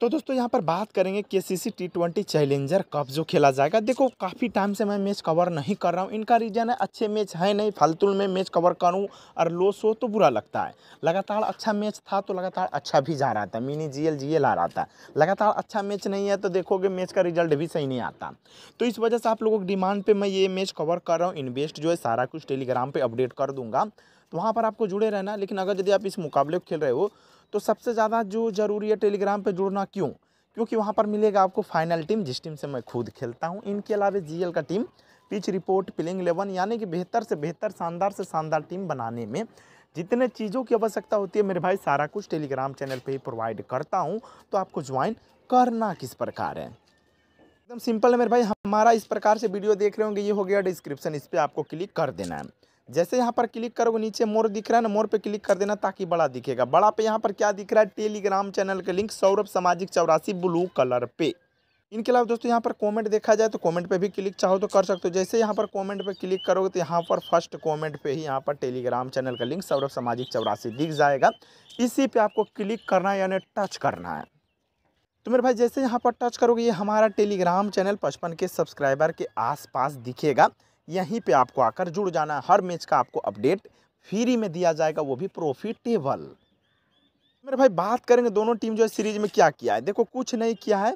तो दोस्तों यहाँ पर बात करेंगे के C C T twenty challenger cup जो खेला जाएगा देखो काफ़ी टाइम से मैं मैच कवर नहीं कर रहा हूँ इनका रीज़न है अच्छे मैच है नहीं फालतू में मैच कवर करूँ और लॉस हो तो बुरा लगता है लगातार अच्छा मैच था तो लगातार अच्छा भी जा रहा था mini G L G L आ रहा था लगातार अच्छा मैच नहीं है तो देखोगे मैच का रिजल्ट भी सही नहीं आता तो इस वजह से आप लोगों की डिमांड पर मैं ये मैच कवर कर रहा हूँ इन्वेस्ट जो है सारा कुछ टेलीग्राम पर अपडेट कर दूँगा तो वहाँ पर आपको जुड़े रहना लेकिन अगर यदि आप इस मुकाबले को खेल रहे हो तो सबसे ज़्यादा जो ज़रूरी है टेलीग्राम पर जुड़ना क्यों क्योंकि वहाँ पर मिलेगा आपको फाइनल टीम जिस टीम से मैं खुद खेलता हूँ इनके अलावा जी का team pitch report playing eleven यानी कि बेहतर से बेहतर शानदार से शानदार टीम बनाने में जितने चीज़ों की आवश्यकता होती है मेरे भाई सारा कुछ टेलीग्राम चैनल पे ही प्रोवाइड करता हूँ तो आपको ज्वाइन करना किस प्रकार है एकदम सिंपल है मेरे भाई हमारा इस प्रकार से वीडियो देख रहे होंगे ये हो गया डिस्क्रिप्शन इस पर आपको क्लिक कर देना है जैसे यहाँ पर क्लिक करोगे नीचे मोर दिख रहा है ना मोर पे क्लिक कर देना ताकि बड़ा दिखेगा बड़ा पे यहाँ पर क्या दिख रहा है टेलीग्राम चैनल का लिंक सौरभ सामाजिक चौरासी ब्लू कलर पे इनके अलावा दोस्तों यहाँ पर कमेंट देखा जाए तो कमेंट पे भी क्लिक चाहो तो कर सकते हो जैसे यहाँ पर कमेंट पे क्लिक करोगे तो यहाँ पर फर्स्ट कमेंट पे ही यहाँ पर टेलीग्राम चैनल का लिंक सौरभ सामाजिक चौरासी दिख जाएगा इसी पे आपको क्लिक करना है यानी टच करना है तो मेरे भाई जैसे यहाँ पर टच करोगे ये हमारा टेलीग्राम चैनल पचपन के सब्सक्राइबर के आस दिखेगा यहीं पे आपको आकर जुड़ जाना है हर मैच का आपको अपडेट फ्री में दिया जाएगा वो भी प्रॉफिटेबल मेरे भाई बात करेंगे दोनों टीम जो है सीरीज में क्या किया है देखो कुछ नहीं किया है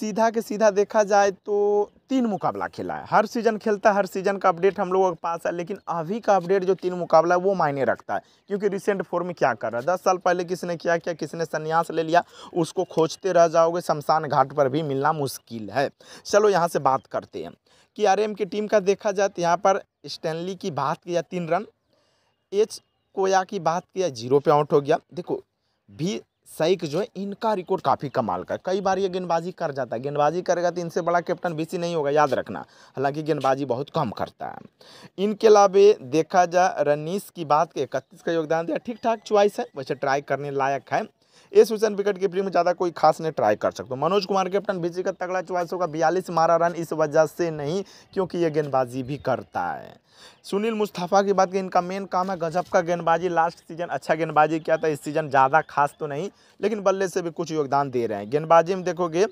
सीधा के सीधा देखा जाए तो तीन मुकाबला खेला है हर सीज़न खेलता है हर सीज़न का अपडेट हम लोगों के पास है लेकिन अभी का अपडेट जो तीन मुकाबला है वो मायने रखता है क्योंकि रिसेंट फॉर्म में क्या कर रहा है दस साल पहले किसने क्या किया किसने संन्यास ले लिया उसको खोजते रह जाओगे शमशान घाट पर भी मिलना मुश्किल है चलो यहाँ से बात करते हैं कि आर की टीम का देखा जाए तो यहाँ पर स्टैनली की बात किया तीन रन एच कोया की बात किया जीरो पे आउट हो गया देखो भी सईक जो है इनका रिकॉर्ड काफ़ी कमाल का कई बार ये गेंदबाजी कर जाता है गेंदबाजी करेगा तो इनसे बड़ा कैप्टन बीसी नहीं होगा याद रखना हालांकि गेंदबाजी बहुत कम करता है इनके अलावा देखा जाए रनीस की बात के इकतीस का योगदान दिया ठीक ठाक च्वाइस है वैसे ट्राई करने लायक है इस विशन विकेट कीपरी में ज़्यादा कोई खास नहीं ट्राई कर सकते मनोज कुमार कैप्टन बीसी का तगड़ा चॉइस होगा बयालीस मारा रन इस वजह से नहीं क्योंकि ये गेंदबाजी भी करता है सुनील मुस्तफ़ा की बात की इनका मेन काम है गजब का गेंदबाजी लास्ट सीजन अच्छा गेंदबाजी किया था इस सीजन ज़्यादा खास तो नहीं लेकिन बल्ले से भी कुछ योगदान दे रहे हैं गेंदबाजी में देखोगे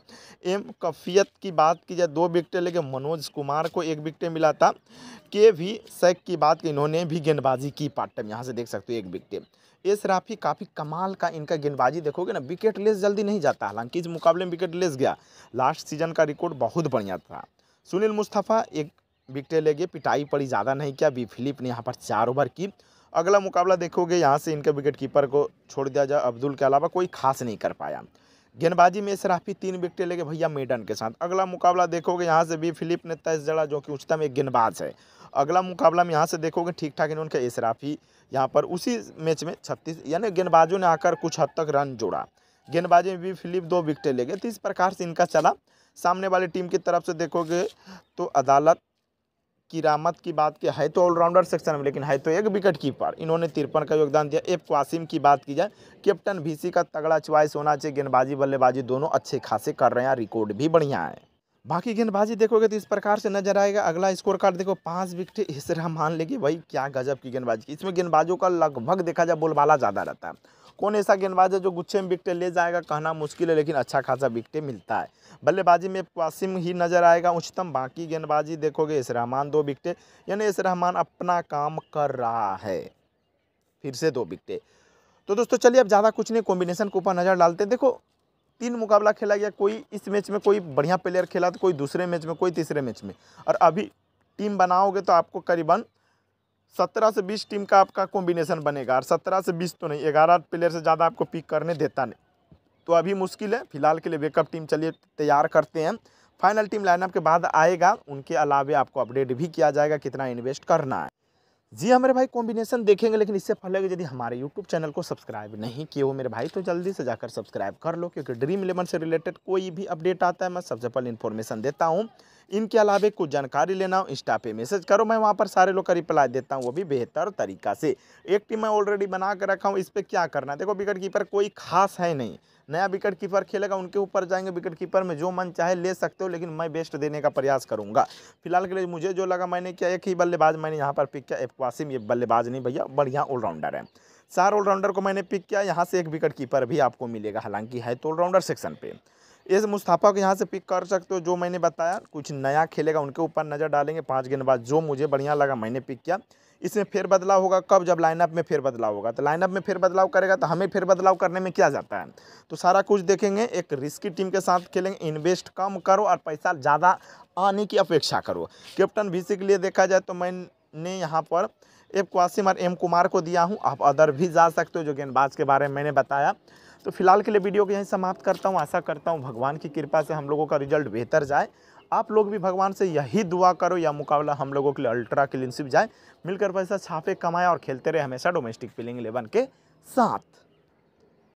एम कफियत की बात की जाए दो विकटें लेकिन मनोज कुमार को एक विकटें मिला था के भी सैक की बात की इन्होंने भी गेंदबाजी की पार्ट टाइम यहाँ से देख सकते हो एक विकटें एस राफी काफ़ी कमाल का इनका गेंदबाजी देखोगे ना विकेट लेस जल्दी नहीं जाता हालांकि इस मुकाबले में विकेट लेस गया लास्ट सीजन का रिकॉर्ड बहुत बढ़िया था सुनील मुस्तफ़ा एक विकेट ले गए पिटाई पड़ी ज़्यादा नहीं किया बी फिलिप ने यहाँ पर चार ओवर की अगला मुकाबला देखोगे यहाँ से इनके विकेट कीपर को छोड़ दिया जाए अब्दुल के अलावा कोई खास नहीं कर पाया गेंदबाजी में सराफी तीन विकेटें लेके भैया मेडन के साथ अगला मुकाबला देखोगे यहाँ से भी फिलिप ने तेज जड़ा जो कि उच्चतम एक गेंदबाज है अगला मुकाबला में यहाँ से देखोगे ठीक ठाक इन्होंने इसराफी यहाँ पर उसी मैच में छत्तीस यानी गेंदबाजों ने आकर कुछ हद तक रन जोड़ा गेंदबाजी में भी फिलिप दो विकेटें ले गए तो इस प्रकार से इनका चला सामने वाली टीम की तरफ से देखोगे तो अदालत किरामत की बात की है तो ऑलराउंडर सेक्शन में लेकिन है तो एक विकेट कीपर इन्होंने तिरपन का योगदान दिया एफ क्वासिम की बात की जाए कैप्टन भीसी का तगड़ा च्वाइस होना चाहिए गेंदबाजी बल्लेबाजी दोनों अच्छे खासे कर रहे हैं रिकॉर्ड भी बढ़िया है बाकी गेंदबाजी देखोगे तो इस प्रकार से नजर आएगा अगला स्कोर कार्ड देखो पाँच विकेट इस मान लेगी भाई क्या गजब की गेंदबाजी इसमें गेंदबाजों का लगभग देखा जाए बोलबाला ज़्यादा रहता है कौन ऐसा गेंदबाज है जो गुच्छे में बिकटे ले जाएगा कहना मुश्किल है लेकिन अच्छा खासा विकटे मिलता है बल्लेबाजी में क्वासिम ही नज़र आएगा उच्चतम बाकी गेंदबाजी देखोगे इस रहमान दो बिकटे यानी इस रहमान अपना काम कर रहा है फिर से दो बिकटे तो दोस्तों चलिए अब ज़्यादा कुछ नहीं कॉम्बिनेशन के ऊपर नज़र डालते हैं देखो तीन मुकाबला खेला गया कोई इस मैच में कोई बढ़िया प्लेयर खेला तो कोई दूसरे मैच में कोई तीसरे मैच में और अभी टीम बनाओगे तो आपको करीबन सत्रह से बीस टीम का आपका कॉम्बिनेशन बनेगा और सत्रह से बीस तो नहीं ग्यारह प्लेयर से ज़्यादा आपको पिक करने देता नहीं तो अभी मुश्किल है फिलहाल के लिए बेकअप टीम चलिए तैयार करते हैं फाइनल टीम लाइनअप के बाद आएगा उनके अलावे आपको अपडेट भी किया जाएगा कितना इन्वेस्ट करना है जी हमारे हाँ, भाई कॉम्बिनेशन देखेंगे लेकिन इससे पहले यदि हमारे यूट्यूब चैनल को सब्सक्राइब नहीं किए हो मेरे भाई तो जल्दी से जाकर सब्सक्राइब कर लो क्योंकि ड्रीम इलेवन से रिलेटेड कोई भी अपडेट आता है मैं सबसे पहले इन्फॉर्मेशन देता हूँ इनके अलावा कुछ जानकारी लेना हो इंस्टा पे मैसेज करो मैं वहाँ पर सारे लोग का रिप्लाई देता हूँ वो भी बेहतर तरीका से एक टीम मैं ऑलरेडी बना कर रखा हूँ इस पर क्या करना है देखो विकेट कीपर कोई खास है नहीं नया विकेट कीपर खेलेगा उनके ऊपर जाएंगे विकेट कीपर में जो मन चाहे ले सकते हो लेकिन मैं बेस्ट देने का प्रयास करूंगा फिलहाल के लिए मुझे जो लगा मैंने किया एक ही बल्लेबाज मैंने यहाँ पर पिक किया एफ वासिम ये बल्लेबाज नहीं भैया बढ़िया ऑलराउंडर है चार ऑलराउंडर को मैंने पिक किया यहाँ से एक विकेट कीपर भी आपको मिलेगा हालांकि है तो ऑलराउंडर सेक्शन पे ये मुस्ताफ़ा को यहाँ से पिक कर सकते हो जो मैंने बताया कुछ नया खेलेगा उनके ऊपर नज़र डालेंगे पाँच गेंदबाज जो मुझे बढ़िया लगा मैंने पिक किया इसमें फिर बदलाव होगा कब जब लाइनअप में फिर बदलाव होगा तो लाइनअप में फिर बदलाव करेगा तो हमें फिर बदलाव करने में क्या जाता है तो सारा कुछ देखेंगे एक रिस्की टीम के साथ खेलेंगे इन्वेस्ट कम करो और पैसा ज़्यादा आने की अपेक्षा करो कैप्टन वीसी के लिए देखा जाए तो मैंने यहाँ पर एफ क्वासिम और एम कुमार को दिया हूँ आप अदर भी जा सकते हो जो गेंदबाज के बारे में मैंने बताया तो फिलहाल के लिए वीडियो को यहीं समाप्त करता हूँ आशा करता हूँ भगवान की कृपा से हम लोगों का रिजल्ट बेहतर जाए आप लोग भी भगवान से यही दुआ करो या मुकाबला हम लोगों के लिए अल्ट्रा क्लिनशिप जाए मिलकर पैसा छापे कमाए और खेलते रहे हमेशा डोमेस्टिक फीलिंग इलेवन के साथ